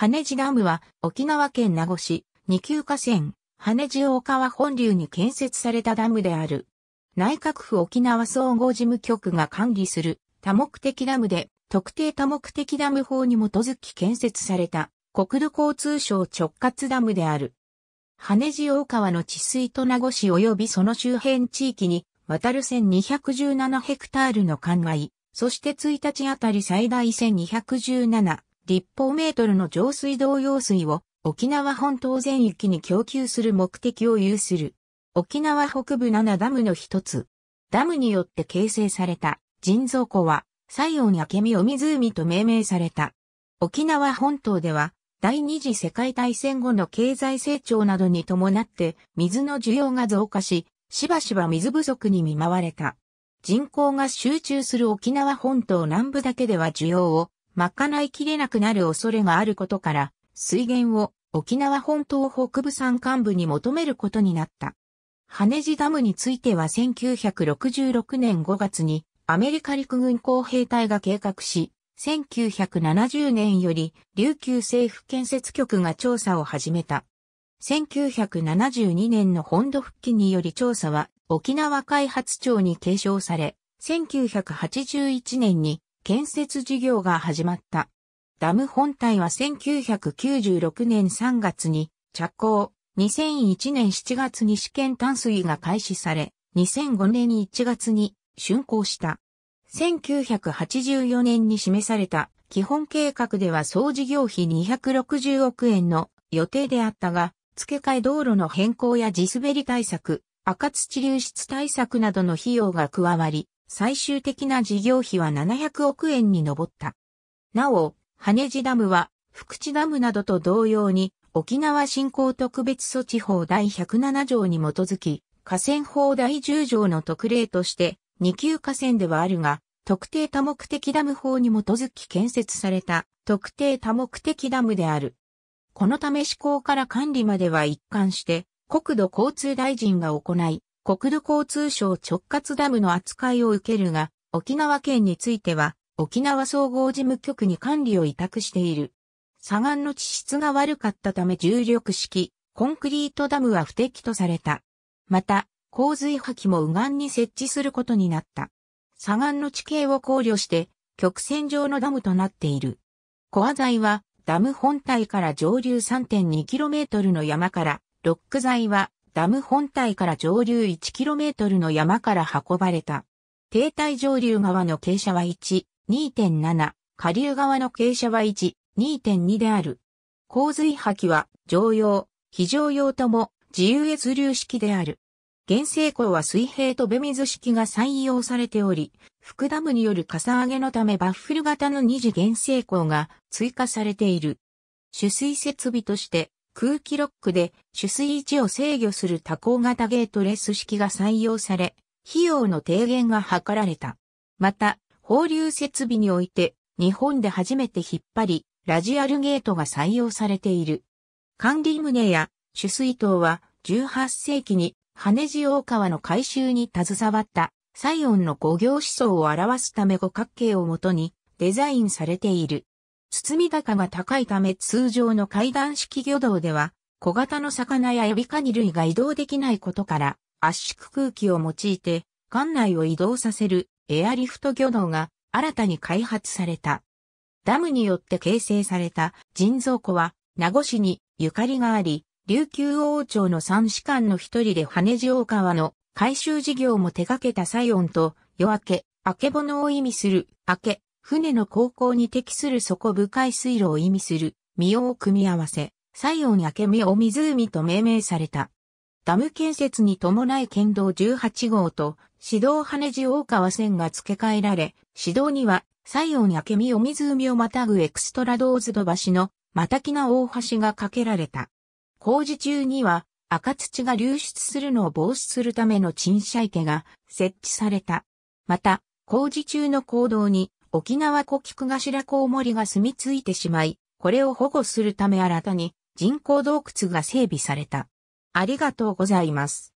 羽地ダムは沖縄県名護市二級河川羽地大川本流に建設されたダムである。内閣府沖縄総合事務局が管理する多目的ダムで特定多目的ダム法に基づき建設された国土交通省直轄ダムである。羽地大川の治水と名護市及びその周辺地域に渡る1217ヘクタールの灌漑、そして1日あたり最大1217立方メートルの浄水道用水を沖縄本島全域に供給する目的を有する沖縄北部7ダムの一つ。ダムによって形成された人造湖は西音明美を湖と命名された。沖縄本島では第二次世界大戦後の経済成長などに伴って水の需要が増加し、しばしば水不足に見舞われた。人口が集中する沖縄本島南部だけでは需要をまかないきれなくなる恐れがあることから、水源を沖縄本島北部山間部に求めることになった。羽地ダムについては1966年5月にアメリカ陸軍工兵隊が計画し、1970年より琉球政府建設局が調査を始めた。1972年の本土復帰により調査は沖縄開発庁に継承され、1981年に建設事業が始まった。ダム本体は1996年3月に着工、2001年7月に試験淡水が開始され、2005年1月に竣工した。1984年に示された基本計画では総事業費260億円の予定であったが、付け替え道路の変更や地滑り対策、赤土流出対策などの費用が加わり、最終的な事業費は700億円に上った。なお、羽地ダムは福地ダムなどと同様に沖縄振興特別措置法第107条に基づき河川法第10条の特例として二級河川ではあるが特定多目的ダム法に基づき建設された特定多目的ダムである。このため施行から管理までは一貫して国土交通大臣が行い国土交通省直轄ダムの扱いを受けるが、沖縄県については、沖縄総合事務局に管理を委託している。左岸の地質が悪かったため重力式、コンクリートダムは不適とされた。また、洪水破棄も右岸に設置することになった。左岸の地形を考慮して、曲線上のダムとなっている。コア材は、ダム本体から上流 3.2km の山から、ロック材はダム本体から上流 1km の山から運ばれた。停滞上流側の傾斜は1、2.7、下流側の傾斜は1、2.2である。洪水破棄は常用、非常用とも自由越流式である。原生口は水平とべ水式が採用されており、福ダムによるかさ上げのためバッフル型の二次原生口が追加されている。取水設備として空気ロックで取水位置を制御する多項型ゲートレス式が採用され、費用の低減が図られた。また、放流設備において、日本で初めて引っ張り、ラジアルゲートが採用されている。管理棟や取水塔は18世紀に羽地大川の改修に携わった西音の五行思想を表すため五角形をもとにデザインされている。包み高が高いため通常の階段式魚道では、小型の魚やエビカニ類が移動できないことから、圧縮空気を用いて、艦内を移動させるエアリフト魚道が新たに開発された。ダムによって形成された人造湖は、名護市にゆかりがあり、琉球王朝の三士官の一人で羽地大川の改修事業も手掛けた西音と夜明け、明けぼのを意味する明け船の航行に適する底深い水路を意味する、身を組み合わせ、西に明美を湖と命名された。ダム建設に伴い県道18号と、市道羽地大川線が付け替えられ、市道には、西に明美を湖をまたぐエクストラドーズド橋の、またきな大橋が架けられた。工事中には、赤土が流出するのを防止するための沈車池が設置された。また、工事中の行動に沖縄古菊頭コウモリが住み着いてしまい、これを保護するため新たに人工洞窟が整備された。ありがとうございます。